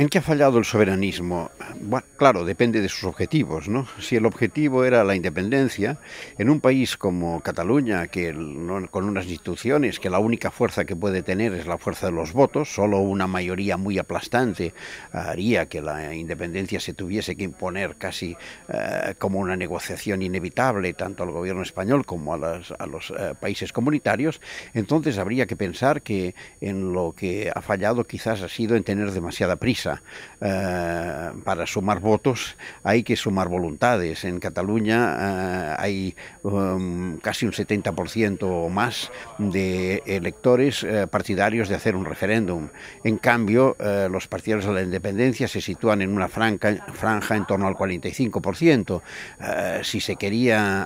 ¿En qué ha fallado el soberanismo? Bueno, claro, depende de sus objetivos, ¿no? Si el objetivo era la independencia, en un país como Cataluña, que con unas instituciones que la única fuerza que puede tener es la fuerza de los votos, solo una mayoría muy aplastante ah, haría que la independencia se tuviese que imponer casi eh, como una negociación inevitable tanto al gobierno español como a, los eh, países comunitarios, entonces habría que pensar que en lo que ha fallado quizás ha sido en tener demasiada prisa Suíça, ah, para, sumar votos hay que sumar voluntades. En Cataluña eh, hay um, casi un 70% o más de electores eh, partidarios de hacer un referéndum. En cambio, eh, los partidarios de la independencia se sitúan en una franca, franja en torno al 45%. si se quería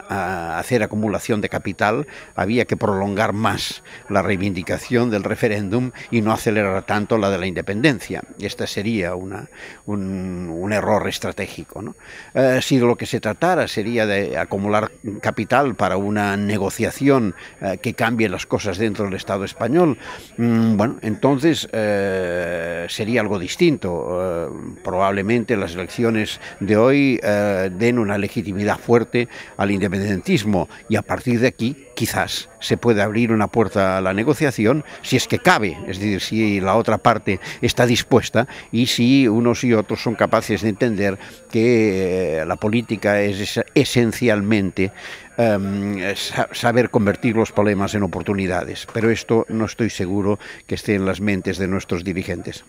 hacer acumulación de capital, había que prolongar más la reivindicación del referéndum y no acelerar tanto la de la independencia. Esta sería una, un, error estratégico. Si de eh, si lo que se tratara sería de acumular capital para una negociación eh, que cambie las cosas dentro del Estado español, mm, bueno, entonces eh, sería algo distinto. probablemente las elecciones de hoy den una legitimidad fuerte al independentismo y a partir de aquí quizás se puede abrir una puerta a la negociación si es que cabe, es decir, si la otra parte está dispuesta y si unos y otros son capaces de entender que eh, la política es esencialmente em, saber convertir los problemas en oportunidades. Pero esto no estoy seguro que esté en las mentes de nuestros dirigentes.